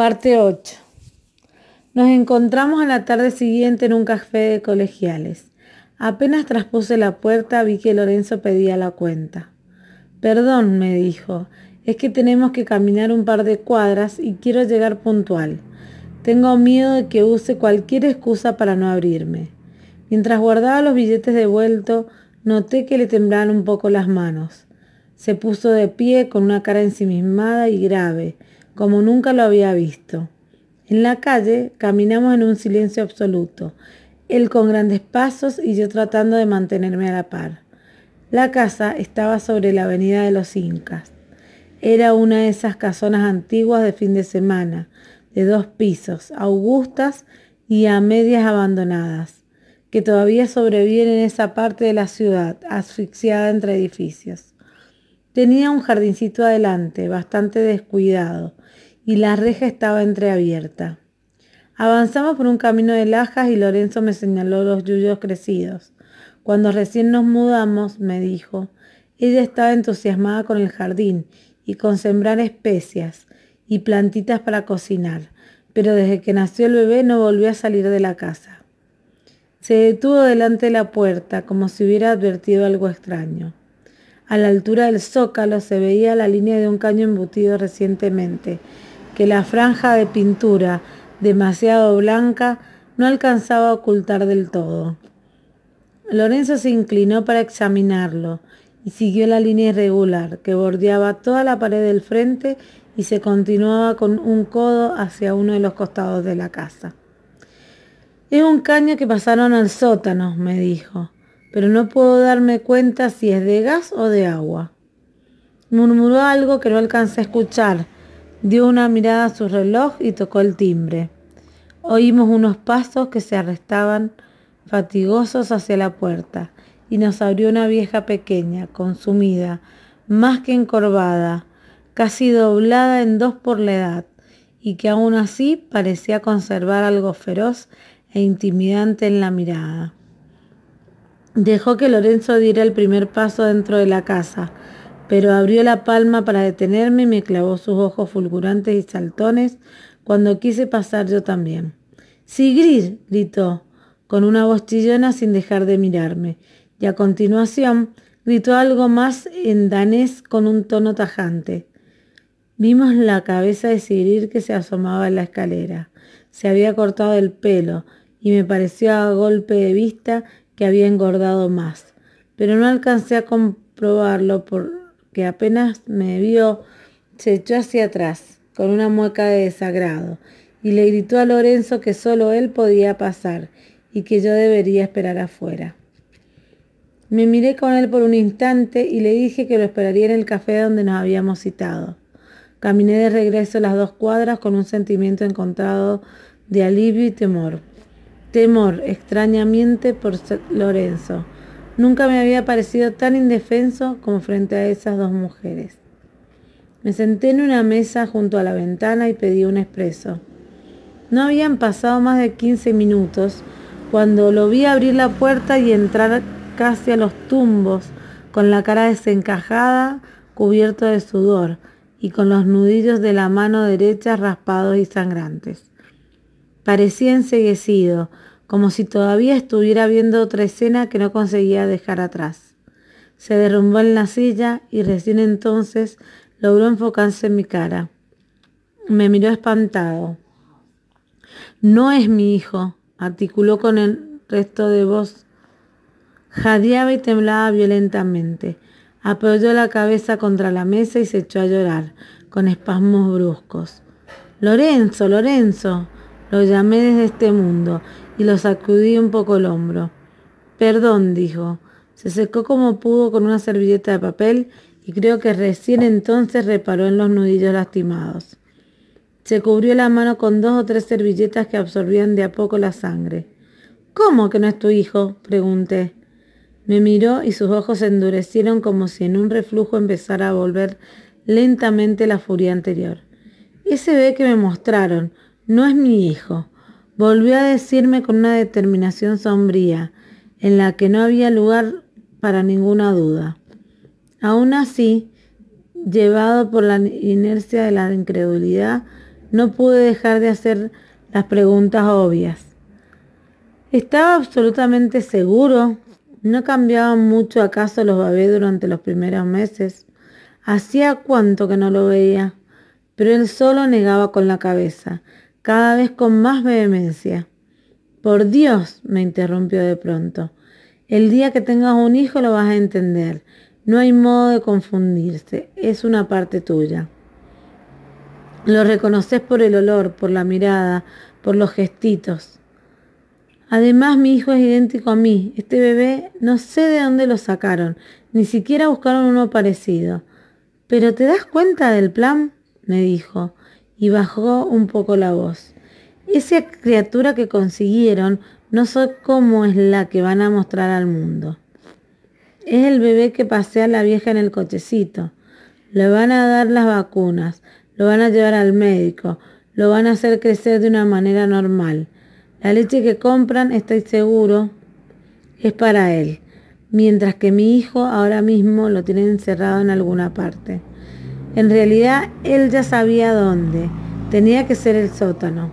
Parte 8. Nos encontramos a la tarde siguiente en un café de colegiales. Apenas traspuse la puerta vi que Lorenzo pedía la cuenta. Perdón, me dijo, es que tenemos que caminar un par de cuadras y quiero llegar puntual. Tengo miedo de que use cualquier excusa para no abrirme. Mientras guardaba los billetes de vuelto, noté que le temblaban un poco las manos. Se puso de pie con una cara ensimismada y grave, como nunca lo había visto. En la calle caminamos en un silencio absoluto, él con grandes pasos y yo tratando de mantenerme a la par. La casa estaba sobre la avenida de los Incas. Era una de esas casonas antiguas de fin de semana, de dos pisos, augustas y a medias abandonadas, que todavía sobreviven en esa parte de la ciudad, asfixiada entre edificios. Tenía un jardincito adelante, bastante descuidado, y la reja estaba entreabierta. Avanzamos por un camino de lajas y Lorenzo me señaló los yuyos crecidos. Cuando recién nos mudamos, me dijo, ella estaba entusiasmada con el jardín y con sembrar especias y plantitas para cocinar, pero desde que nació el bebé no volvió a salir de la casa. Se detuvo delante de la puerta como si hubiera advertido algo extraño. A la altura del zócalo se veía la línea de un caño embutido recientemente, que la franja de pintura, demasiado blanca, no alcanzaba a ocultar del todo. Lorenzo se inclinó para examinarlo y siguió la línea irregular que bordeaba toda la pared del frente y se continuaba con un codo hacia uno de los costados de la casa. Es un caño que pasaron al sótano, me dijo pero no puedo darme cuenta si es de gas o de agua. Murmuró algo que no alcancé a escuchar. Dio una mirada a su reloj y tocó el timbre. Oímos unos pasos que se arrestaban fatigosos hacia la puerta y nos abrió una vieja pequeña, consumida, más que encorvada, casi doblada en dos por la edad, y que aún así parecía conservar algo feroz e intimidante en la mirada. Dejó que Lorenzo diera el primer paso dentro de la casa, pero abrió la palma para detenerme y me clavó sus ojos fulgurantes y saltones cuando quise pasar yo también. Sigrid, gritó, con una voz chillona sin dejar de mirarme, y a continuación gritó algo más en danés con un tono tajante. Vimos la cabeza de Sigrid que se asomaba en la escalera. Se había cortado el pelo y me pareció a golpe de vista que había engordado más, pero no alcancé a comprobarlo porque apenas me vio, se echó hacia atrás con una mueca de desagrado y le gritó a Lorenzo que solo él podía pasar y que yo debería esperar afuera. Me miré con él por un instante y le dije que lo esperaría en el café donde nos habíamos citado. Caminé de regreso las dos cuadras con un sentimiento encontrado de alivio y temor. Temor, extrañamente por Lorenzo. Nunca me había parecido tan indefenso como frente a esas dos mujeres. Me senté en una mesa junto a la ventana y pedí un expreso. No habían pasado más de 15 minutos cuando lo vi abrir la puerta y entrar casi a los tumbos, con la cara desencajada, cubierto de sudor y con los nudillos de la mano derecha raspados y sangrantes. Parecía enseguecido, como si todavía estuviera viendo otra escena que no conseguía dejar atrás. Se derrumbó en la silla y recién entonces logró enfocarse en mi cara. Me miró espantado. No es mi hijo, articuló con el resto de voz. Jadeaba y temblaba violentamente. Apoyó la cabeza contra la mesa y se echó a llorar, con espasmos bruscos. Lorenzo, Lorenzo, lo llamé desde este mundo y lo sacudí un poco el hombro. Perdón, dijo. Se secó como pudo con una servilleta de papel y creo que recién entonces reparó en los nudillos lastimados. Se cubrió la mano con dos o tres servilletas que absorbían de a poco la sangre. ¿Cómo que no es tu hijo? pregunté. Me miró y sus ojos se endurecieron como si en un reflujo empezara a volver lentamente la furia anterior. Ese ve que me mostraron, no es mi hijo, volvió a decirme con una determinación sombría, en la que no había lugar para ninguna duda. Aún así, llevado por la inercia de la incredulidad, no pude dejar de hacer las preguntas obvias. Estaba absolutamente seguro. No cambiaban mucho acaso los bebés durante los primeros meses. Hacía cuánto que no lo veía, pero él solo negaba con la cabeza, cada vez con más vehemencia. Por Dios, me interrumpió de pronto. El día que tengas un hijo lo vas a entender. No hay modo de confundirse. Es una parte tuya. Lo reconoces por el olor, por la mirada, por los gestitos. Además, mi hijo es idéntico a mí. Este bebé no sé de dónde lo sacaron. Ni siquiera buscaron uno parecido. Pero ¿te das cuenta del plan? me dijo y bajó un poco la voz. Esa criatura que consiguieron no sé cómo es la que van a mostrar al mundo. Es el bebé que pasea la vieja en el cochecito. Le van a dar las vacunas, lo van a llevar al médico, lo van a hacer crecer de una manera normal. La leche que compran, estoy seguro, es para él, mientras que mi hijo ahora mismo lo tiene encerrado en alguna parte. En realidad él ya sabía dónde. Tenía que ser el sótano.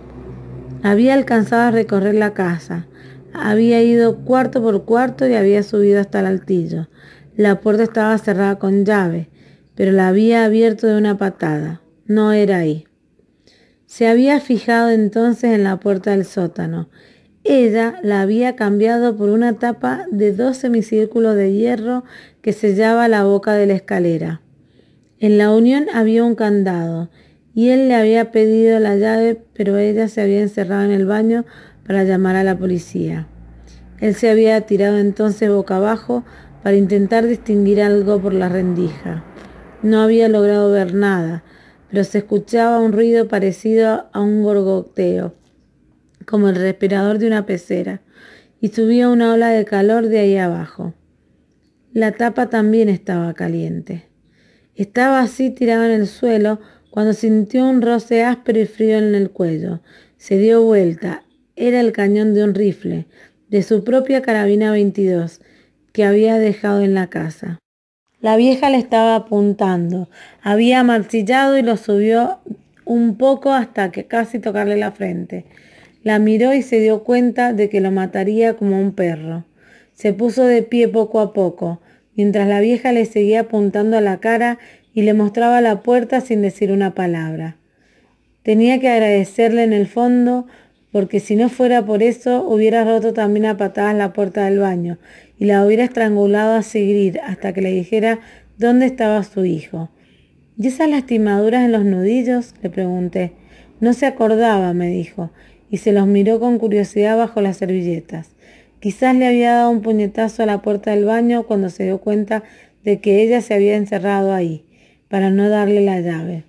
Había alcanzado a recorrer la casa. Había ido cuarto por cuarto y había subido hasta el altillo. La puerta estaba cerrada con llave, pero la había abierto de una patada. No era ahí. Se había fijado entonces en la puerta del sótano. Ella la había cambiado por una tapa de dos semicírculos de hierro que sellaba la boca de la escalera. En la unión había un candado y él le había pedido la llave, pero ella se había encerrado en el baño para llamar a la policía. Él se había tirado entonces boca abajo para intentar distinguir algo por la rendija. No había logrado ver nada, pero se escuchaba un ruido parecido a un gorgoteo, como el respirador de una pecera, y subía una ola de calor de ahí abajo. La tapa también estaba caliente. Estaba así tirado en el suelo cuando sintió un roce áspero y frío en el cuello. Se dio vuelta. Era el cañón de un rifle, de su propia carabina 22, que había dejado en la casa. La vieja le estaba apuntando. Había martillado y lo subió un poco hasta que casi tocarle la frente. La miró y se dio cuenta de que lo mataría como un perro. Se puso de pie poco a poco mientras la vieja le seguía apuntando a la cara y le mostraba la puerta sin decir una palabra. Tenía que agradecerle en el fondo porque si no fuera por eso hubiera roto también a patadas la puerta del baño y la hubiera estrangulado a seguir hasta que le dijera dónde estaba su hijo. ¿Y esas lastimaduras en los nudillos? le pregunté. No se acordaba, me dijo, y se los miró con curiosidad bajo las servilletas. Quizás le había dado un puñetazo a la puerta del baño cuando se dio cuenta de que ella se había encerrado ahí, para no darle la llave.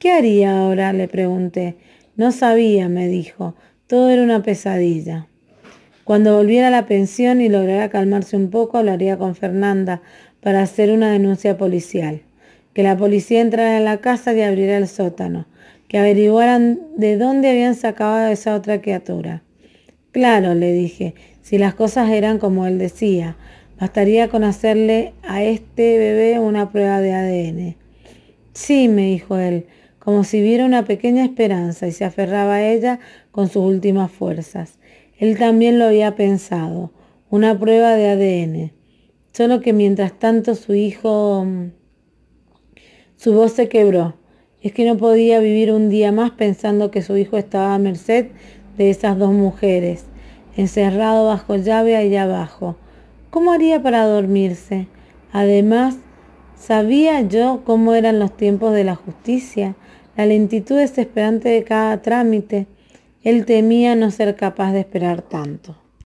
¿Qué haría ahora? le pregunté. No sabía, me dijo. Todo era una pesadilla. Cuando volviera a la pensión y lograra calmarse un poco, hablaría con Fernanda para hacer una denuncia policial. Que la policía entrara en la casa y abriera el sótano. Que averiguaran de dónde habían sacado a esa otra criatura. Claro, le dije, si las cosas eran como él decía, bastaría con hacerle a este bebé una prueba de ADN. Sí, me dijo él, como si viera una pequeña esperanza y se aferraba a ella con sus últimas fuerzas. Él también lo había pensado, una prueba de ADN. Solo que mientras tanto su hijo... Mm, su voz se quebró. Es que no podía vivir un día más pensando que su hijo estaba a merced de esas dos mujeres encerrado bajo llave allá abajo. ¿Cómo haría para dormirse? Además, sabía yo cómo eran los tiempos de la justicia, la lentitud desesperante de cada trámite. Él temía no ser capaz de esperar tanto.